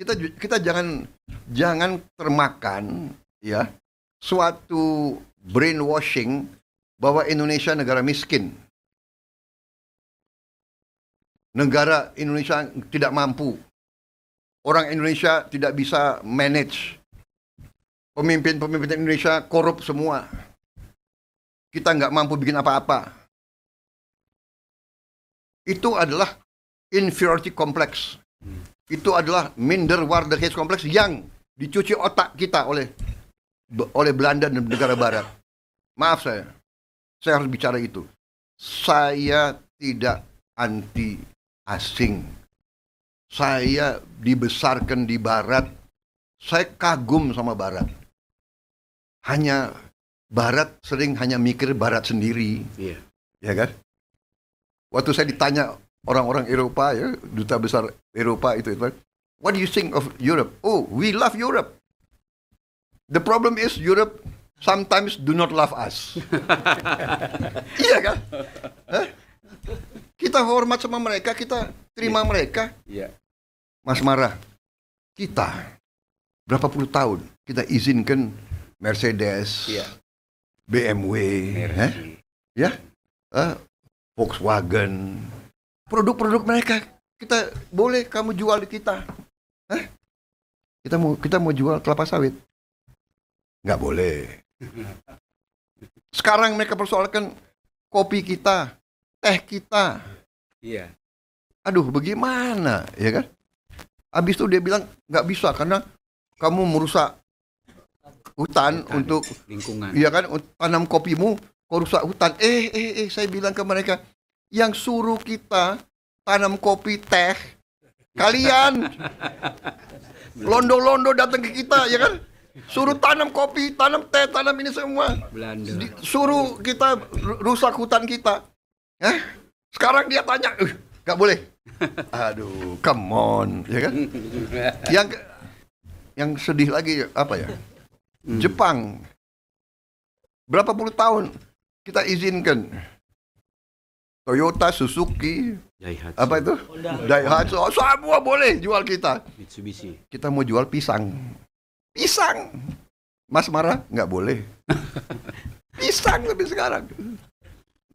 kita kita jangan jangan termakan ya suatu brainwashing bahwa Indonesia negara miskin. Negara Indonesia tidak mampu. Orang Indonesia tidak bisa manage. Pemimpin-pemimpin Indonesia korup semua. Kita nggak mampu bikin apa-apa. Itu adalah inferiority complex itu adalah minder war the hate kompleks yang dicuci otak kita oleh oleh Belanda dan negara barat. Maaf saya. Saya harus bicara itu. Saya tidak anti asing. Saya dibesarkan di barat. Saya kagum sama barat. Hanya barat sering hanya mikir barat sendiri. Iya. Yeah. Ya kan? Waktu saya ditanya orang-orang Eropa ya duta besar Eropa itu itu what do you think of Europe oh we love Europe the problem is Europe sometimes do not love us iya kan Hah? kita hormat sama mereka kita terima yeah. mereka yeah. Mas Marah kita berapa puluh tahun kita izinkan Mercedes yeah. Iya. BMW ya yeah? uh, Volkswagen produk-produk mereka kita boleh kamu jual di kita Hah? kita mau kita mau jual kelapa sawit nggak boleh sekarang mereka persoalkan kopi kita teh kita iya aduh bagaimana ya kan habis itu dia bilang nggak bisa karena kamu merusak hutan, hutan untuk lingkungan iya kan tanam kopimu kau rusak hutan eh eh eh saya bilang ke mereka yang suruh kita tanam kopi teh kalian londo-londo datang ke kita ya kan suruh tanam kopi tanam teh tanam ini semua Belanda. suruh kita rusak hutan kita eh? sekarang dia tanya eh, nggak boleh aduh come on ya kan yang yang sedih lagi apa ya hmm. Jepang berapa puluh tahun kita izinkan Toyota, Suzuki, Daihatsu. apa itu? Daihatsu, oh, semua boleh jual kita. Mitsubishi. Kita mau jual pisang. Pisang. Mas marah? Nggak boleh. pisang lebih sekarang.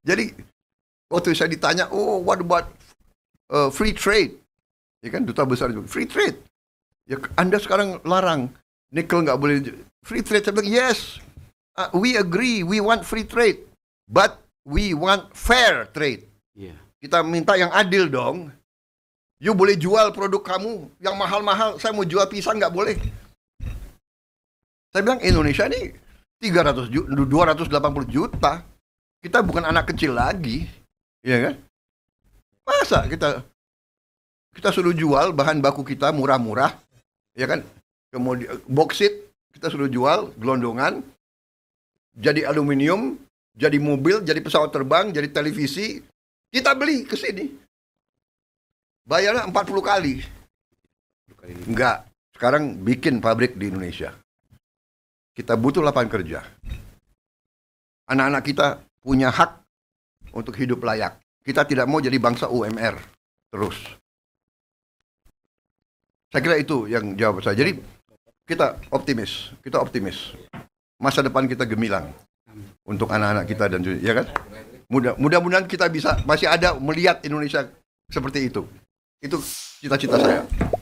Jadi waktu saya ditanya, oh what about uh, free trade? Ya kan duta besar juga free trade. Ya Anda sekarang larang nikel nggak boleh free trade. Saya bilang yes, uh, we agree, we want free trade, but we want fair trade. Yeah. Kita minta yang adil dong. You boleh jual produk kamu yang mahal-mahal. Saya mau jual pisang nggak boleh. Saya bilang Indonesia ini 300 juta, 280 juta. Kita bukan anak kecil lagi, ya kan? Masa kita kita suruh jual bahan baku kita murah-murah, ya kan? Kemudian boksit kita suruh jual gelondongan jadi aluminium jadi mobil, jadi pesawat terbang, jadi televisi, kita beli ke sini. Bayarnya 40 kali. Enggak. Sekarang bikin pabrik di Indonesia. Kita butuh lapangan kerja. Anak-anak kita punya hak untuk hidup layak. Kita tidak mau jadi bangsa UMR terus. Saya kira itu yang jawab saya. Jadi kita optimis, kita optimis. Masa depan kita gemilang untuk anak-anak kita dan ya kan? Mudah mudah-mudahan kita bisa masih ada melihat Indonesia seperti itu. Itu cita-cita saya.